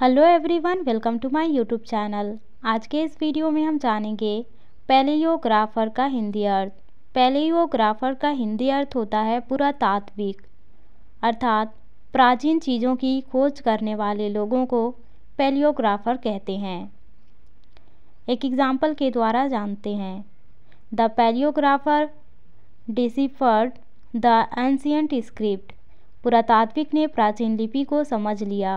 hello everyone welcome to my YouTube channel आज के इस वीडियो में हम जानेंगे पैलियोग्राफर का हिंदी अर्थ पैलियोग्राफर का हिंदी अर्थ होता है पुरातात्विक अर्थात प्राचीन चीज़ों की खोज करने वाले लोगों को पैलियोग्राफर कहते हैं एक एग्जाम्पल के द्वारा जानते हैं the palaeographer deciphered the ancient script पुरातात्विक ने प्राचीन लिपि को समझ लिया